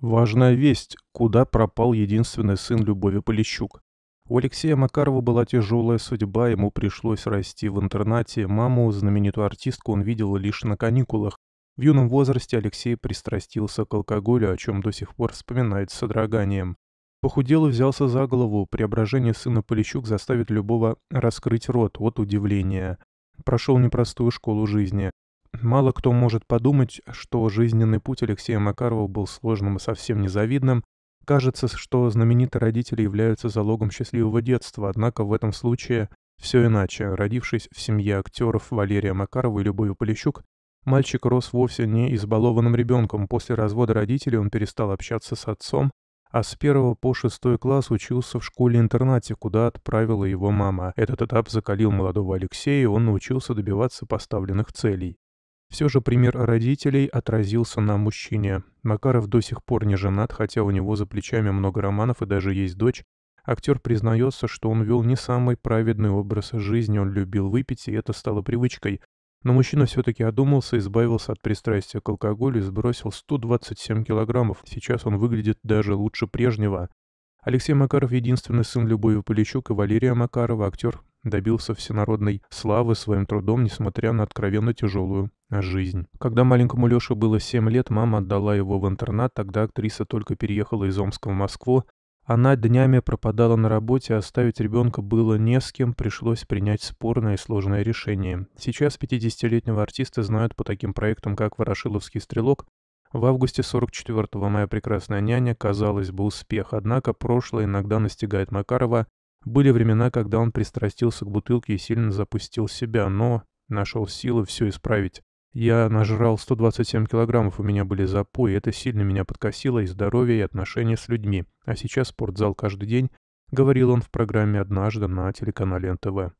Важная весть, куда пропал единственный сын Любови Полищук. У Алексея Макарова была тяжелая судьба, ему пришлось расти в интернате. Маму, знаменитую артистку, он видел лишь на каникулах. В юном возрасте Алексей пристрастился к алкоголю, о чем до сих пор вспоминает с содроганием. Похудел и взялся за голову. Преображение сына Полищук заставит любого раскрыть рот от удивления. Прошел непростую школу жизни. Мало кто может подумать, что жизненный путь Алексея Макарова был сложным и совсем незавидным. Кажется, что знаменитые родители являются залогом счастливого детства, однако в этом случае все иначе. Родившись в семье актеров Валерия Макарова и Любови Полищук, мальчик рос вовсе не избалованным ребенком. После развода родителей он перестал общаться с отцом, а с первого по шестой класс учился в школе-интернате, куда отправила его мама. Этот этап закалил молодого Алексея, и он научился добиваться поставленных целей. Все же пример родителей отразился на мужчине. Макаров до сих пор не женат, хотя у него за плечами много романов и даже есть дочь. Актер признается, что он вел не самый праведный образ жизни, он любил выпить, и это стало привычкой. Но мужчина все-таки одумался, избавился от пристрастия к алкоголю и сбросил 127 килограммов. Сейчас он выглядит даже лучше прежнего. Алексей Макаров – единственный сын Любови Полищук и Валерия Макарова, актер добился всенародной славы своим трудом, несмотря на откровенно тяжелую жизнь. Когда маленькому Лёше было 7 лет, мама отдала его в интернат, тогда актриса только переехала из Омска в Москву. Она днями пропадала на работе, оставить ребенка было не с кем, пришлось принять спорное и сложное решение. Сейчас 50-летнего артиста знают по таким проектам, как «Ворошиловский стрелок», в августе 44-го «Моя прекрасная няня» казалось бы успех, однако прошлое иногда настигает Макарова, были времена, когда он пристрастился к бутылке и сильно запустил себя, но нашел силы все исправить. Я нажрал 127 килограммов, у меня были запои, это сильно меня подкосило и здоровье, и отношения с людьми. А сейчас спортзал каждый день, говорил он в программе «Однажды» на телеканале НТВ.